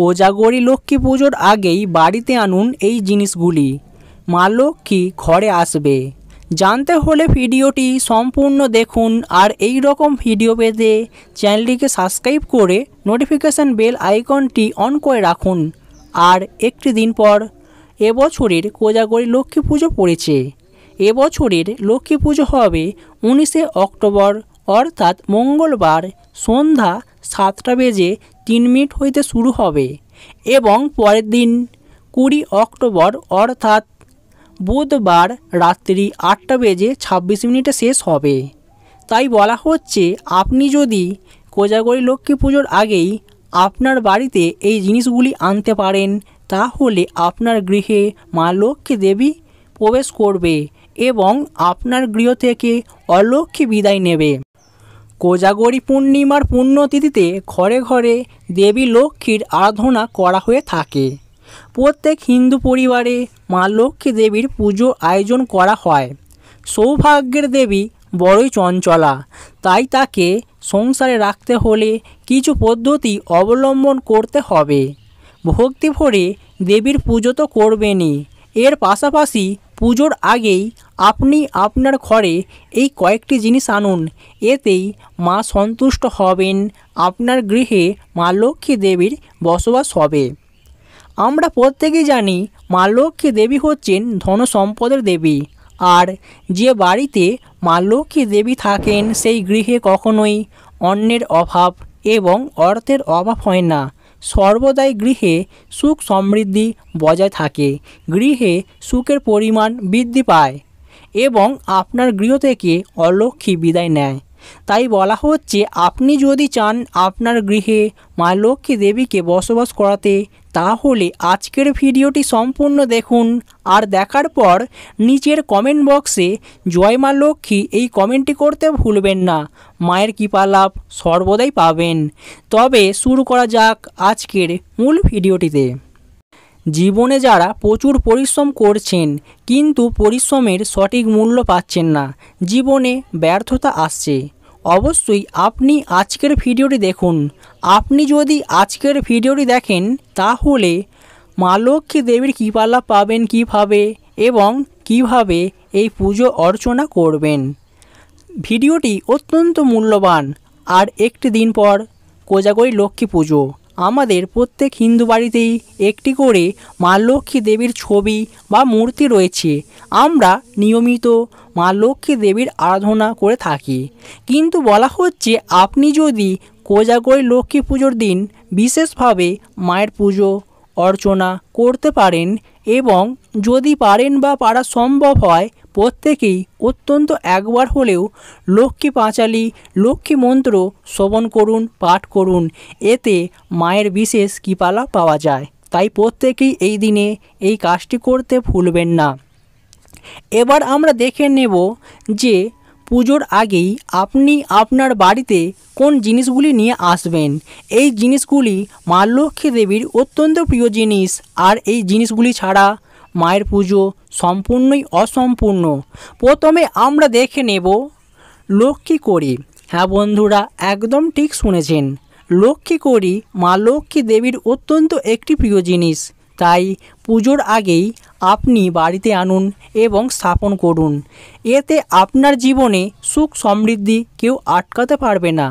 কোজাগরি লক্ষ্মী পুজোর আগেই বাড়িতে আনুন এই জিনিসগুলি মা লক্ষ্মী ঘরে আসবে জানতে হলে ভিডিওটি সম্পূর্ণ দেখুন আর এই রকম ভিডিও পেতে চ্যানেলটিকে সাবস্ক্রাইব করে নোটিফিকেশান বেল আইকনটি অন করে রাখুন আর একটি দিন পর এবছরের কোজাগরি লক্ষ্মী পুজো পড়েছে এবছরের লক্ষ্মী পুজো হবে উনিশে অক্টোবর অর্থাৎ মঙ্গলবার সন্ধ্যা সাতটা বেজে তিন মিনিট হইতে শুরু হবে এবং পরের দিন কুড়ি অক্টোবর অর্থাৎ বুধবার রাত্রি আটটা বেজে ছাব্বিশ মিনিটে শেষ হবে তাই বলা হচ্ছে আপনি যদি কোজাগরি লক্ষ্মী পুজোর আগেই আপনার বাড়িতে এই জিনিসগুলি আনতে পারেন তাহলে আপনার গৃহে মা লক্ষ্মী দেবী প্রবেশ করবে এবং আপনার গৃহ থেকে অলক্ষ্মী বিদায় নেবে কোজাগরী পূর্ণিমার পুণ্যতিথিতে ঘরে ঘরে দেবী লক্ষ্মীর আরাধনা করা হয়ে থাকে প্রত্যেক হিন্দু পরিবারে মা লক্ষ্মী দেবীর পুজো আয়োজন করা হয় সৌভাগ্যের দেবী বড়ই চঞ্চলা তাই তাকে সংসারে রাখতে হলে কিছু পদ্ধতি অবলম্বন করতে হবে ভক্তি ভরে দেবীর পুজো তো করবেনই এর পাশাপাশি পুজোর আগেই আপনি আপনার ঘরে এই কয়েকটি জিনিস আনুন এতেই মা সন্তুষ্ট হবেন আপনার গৃহে মা লক্ষ্মী দেবীর বসবাস হবে আমরা প্রত্যেকেই জানি মা লক্ষ্মী দেবী হচ্ছেন ধন সম্পদের দেবী আর যে বাড়িতে মা লক্ষ্মী দেবী থাকেন সেই গৃহে কখনোই অন্যের অভাব এবং অর্থের অভাব হয় না সর্বদাই গৃহে সুখ সমৃদ্ধি বজায় থাকে গৃহে সুখের পরিমাণ বৃদ্ধি পায় এবং আপনার গৃহ থেকে অলক্ষ্মী বিদায় নেয় তাই বলা হচ্ছে আপনি যদি চান আপনার গৃহে মা লক্ষ্মী দেবীকে বসবাস করাতে তাহলে আজকের ভিডিওটি সম্পূর্ণ দেখুন আর দেখার পর নিচের কমেন্ট বক্সে জয় মা লক্ষ্মী এই কমেন্টটি করতে ভুলবেন না মায়ের কৃপা লাভ সর্বদাই পাবেন তবে শুরু করা যাক আজকের মূল ভিডিওটিতে জীবনে যারা প্রচুর পরিশ্রম করছেন কিন্তু পরিশ্রমের সঠিক মূল্য পাচ্ছেন না জীবনে ব্যর্থতা আসছে অবশ্যই আপনি আজকের ভিডিওটি দেখুন আপনি যদি আজকের ভিডিওটি দেখেন তাহলে মা লক্ষ্মী দেবীর কৃপা লাভ পাবেন কিভাবে এবং কিভাবে এই পুজো অর্চনা করবেন ভিডিওটি অত্যন্ত মূল্যবান আর একটি দিন পর কোজাগরী লক্ষ্মী পুজো আমাদের প্রত্যেক হিন্দু বাড়িতেই একটি করে মা লক্ষ্মী দেবীর ছবি বা মূর্তি রয়েছে আমরা নিয়মিত মা লক্ষ্মী দেবীর আরাধনা করে থাকি কিন্তু বলা হচ্ছে আপনি যদি কোজাগরি লক্ষ্মী পুজোর দিন বিশেষভাবে মায়ের পুজো অর্চনা করতে পারেন এবং যদি পারেন বা পারা সম্ভব হয় প্রত্যেকেই অত্যন্ত একবার হলেও লক্ষ্মী পাঁচালি লক্ষ্মী মন্ত্র শ্রবণ করুন পাঠ করুন এতে মায়ের বিশেষ কৃপালা পাওয়া যায় তাই প্রত্যেকেই এই দিনে এই কাজটি করতে ভুলবেন না এবার আমরা দেখে নেব যে পুজোর আগেই আপনি আপনার বাড়িতে কোন জিনিসগুলি নিয়ে আসবেন এই জিনিসগুলি মা লক্ষ্মী দেবীর অত্যন্ত প্রিয় জিনিস আর এই জিনিসগুলি ছাড়া মায়ের পুজো সম্পূর্ণই অসম্পূর্ণ প্রথমে আমরা দেখে নেব লক্ষ্মী করি হ্যাঁ বন্ধুরা একদম ঠিক শুনেছেন লক্ষ্মী করি মা লক্ষ্মী দেবীর অত্যন্ত একটি প্রিয় জিনিস তাই পুজোর আগেই আপনি বাড়িতে আনুন এবং স্থাপন করুন এতে আপনার জীবনে সুখ সমৃদ্ধি কেউ আটকাতে পারবে না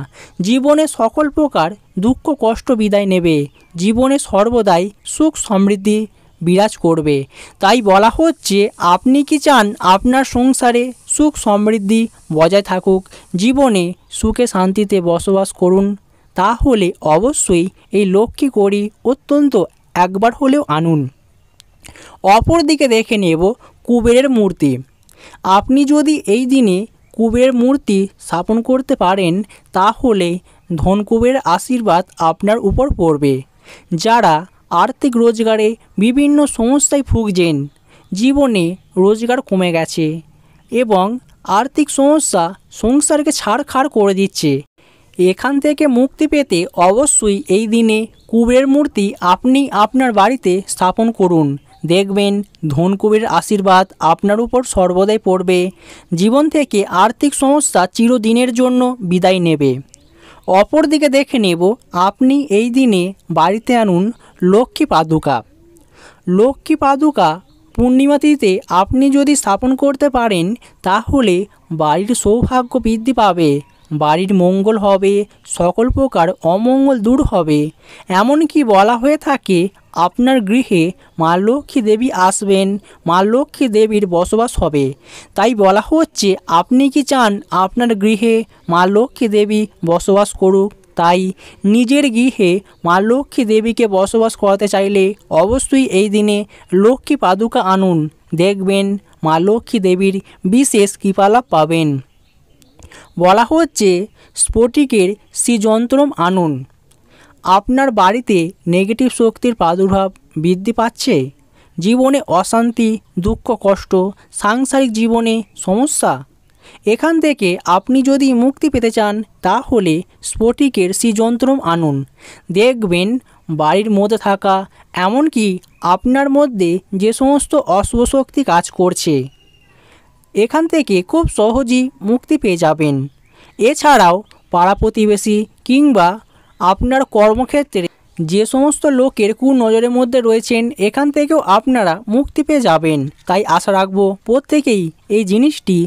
জীবনে সকল প্রকার দুঃখ কষ্ট বিদায় নেবে জীবনে সর্বদাই সুখ সমৃদ্ধি বিরাজ করবে তাই বলা হচ্ছে আপনি কি চান আপনার সংসারে সুখ সমৃদ্ধি বজায় থাকুক জীবনে সুখে শান্তিতে বসবাস করুন তাহলে অবশ্যই এই লক্ষ্মী করি অত্যন্ত একবার হলেও আনুন অপরদিকে দেখে নেব কুবেরের মূর্তি আপনি যদি এই দিনে কুবের মূর্তি স্থাপন করতে পারেন তাহলে ধনকুবের আশীর্বাদ আপনার উপর পড়বে যারা আর্থিক রোজগারে বিভিন্ন সমস্যায় ভুগছেন জীবনে রোজগার কমে গেছে এবং আর্থিক সমস্যা সংসারকে ছাড়খাড় করে দিচ্ছে এখান থেকে মুক্তি পেতে অবশ্যই এই দিনে কুবের মূর্তি আপনি আপনার বাড়িতে স্থাপন করুন দেখবেন ধনকুবের আশীর্বাদ আপনার উপর সর্বদাই পড়বে জীবন থেকে আর্থিক সমস্যা চিরদিনের জন্য বিদায় নেবে অপরদিকে দেখে নেব আপনি এই দিনে বাড়িতে আনুন লক্ষ্মী পাদুকা লক্ষ্মী পাদুকা পূর্ণিমাতিথিতে আপনি যদি স্থাপন করতে পারেন তাহলে বাড়ির সৌভাগ্য বৃদ্ধি পাবে বাড়ির মঙ্গল হবে সকল প্রকার অমঙ্গল দূর হবে এমনকি বলা হয়ে থাকে আপনার গৃহে মা লক্ষ্মী দেবী আসবেন মা লক্ষ্মী দেবীর বসবাস হবে তাই বলা হচ্ছে আপনি কি চান আপনার গৃহে মা লক্ষ্মী দেবী বসবাস করুক তাই নিজের গৃহে মা লক্ষ্মী দেবীকে বসবাস করাতে চাইলে অবশ্যই এই দিনে লক্ষ্মী পাদুকা আনুন দেখবেন মা লক্ষ্মী দেবীর বিশেষ কৃপালাভ পাবেন বলা হচ্ছে স্ফটিকের শ্রীযন্ত্রম আনুন আপনার বাড়িতে নেগেটিভ শক্তির প্রাদুর্ভাব বৃদ্ধি পাচ্ছে জীবনে অশান্তি দুঃখ কষ্ট সাংসারিক জীবনে সমস্যা এখান থেকে আপনি যদি মুক্তি পেতে চান তাহলে স্ফটিকের শ্রীযন্ত্রম আনুন দেখবেন বাড়ির মধ্যে থাকা এমনকি আপনার মধ্যে যে সমস্ত অশুভ শক্তি কাজ করছে এখান থেকে খুব সহজেই মুক্তি পেয়ে যাবেন এছাড়াও পাড়া প্রতিবেশী কিংবা আপনার কর্মক্ষেত্রে যে সমস্ত লোকের নজরের মধ্যে রয়েছেন এখান থেকেও আপনারা মুক্তি পেয়ে যাবেন তাই আশা রাখবো প্রত্যেকেই এই জিনিসটি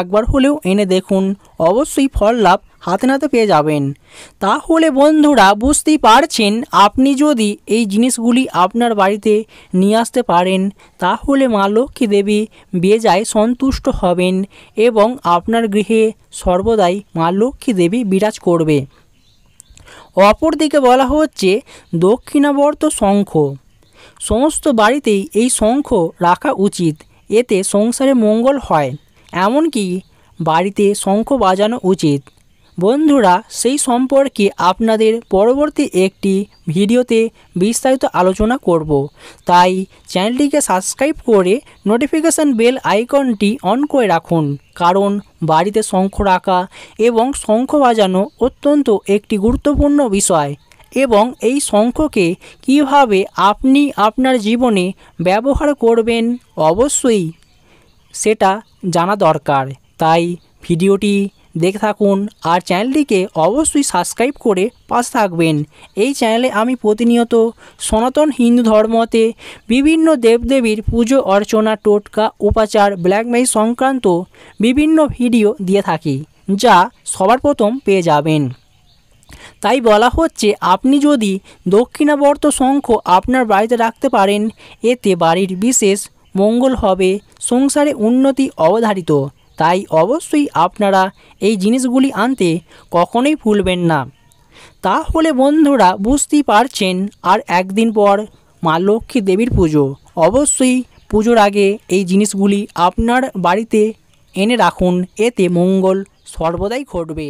একবার হলেও এনে দেখুন অবশ্যই ফল লাভ হাতে নাতে পেয়ে যাবেন তাহলে বন্ধুরা বুঝতেই পারছেন আপনি যদি এই জিনিসগুলি আপনার বাড়িতে নিয়ে আসতে পারেন তাহলে মা লক্ষ্মী দেবী বেজায় সন্তুষ্ট হবেন এবং আপনার গৃহে সর্বদাই মা লক্ষ্মী দেবী বিরাজ করবে অপরদিকে বলা হচ্ছে দক্ষিণাবর্ত শঙ্খ সমস্ত বাড়িতেই এই শঙ্খ রাখা উচিত এতে সংসারে মঙ্গল হয় এমনকি বাড়িতে শঙ্খ বাজানো উচিত বন্ধুরা সেই সম্পর্কে আপনাদের পরবর্তী একটি ভিডিওতে বিস্তারিত আলোচনা করব তাই চ্যানেলটিকে সাবস্ক্রাইব করে নোটিফিকেশান বেল আইকনটি অন করে রাখুন কারণ বাড়িতে শঙ্খ রাখা এবং শঙ্খ বাজানো অত্যন্ত একটি গুরুত্বপূর্ণ বিষয় এবং এই শঙ্খকে কিভাবে আপনি আপনার জীবনে ব্যবহার করবেন অবশ্যই সেটা জানা দরকার তাই ভিডিওটি দেখে থাকুন আর চ্যানেলটিকে অবশ্যই সাবস্ক্রাইব করে পাশে থাকবেন এই চ্যানেলে আমি প্রতিনিয়ত সনাতন হিন্দু ধর্মতে বিভিন্ন দেবদেবীর পুজো অর্চনা টোটকা উপাচার ব্ল্যাক সংক্রান্ত বিভিন্ন ভিডিও দিয়ে থাকি যা সবার প্রথম পেয়ে যাবেন তাই বলা হচ্ছে আপনি যদি দক্ষিণাবর্ত শঙ্খ আপনার বাড়িতে রাখতে পারেন এতে বাড়ির বিশেষ মঙ্গল হবে সংসারে উন্নতি অবধারিত তাই অবশ্যই আপনারা এই জিনিসগুলি আনতে কখনোই ভুলবেন না তাহলে বন্ধুরা বুঝতেই পারছেন আর একদিন পর মা লক্ষ্মী দেবীর পুজো অবশ্যই পুজোর আগে এই জিনিসগুলি আপনার বাড়িতে এনে রাখুন এতে মঙ্গল সর্বদাই ঘটবে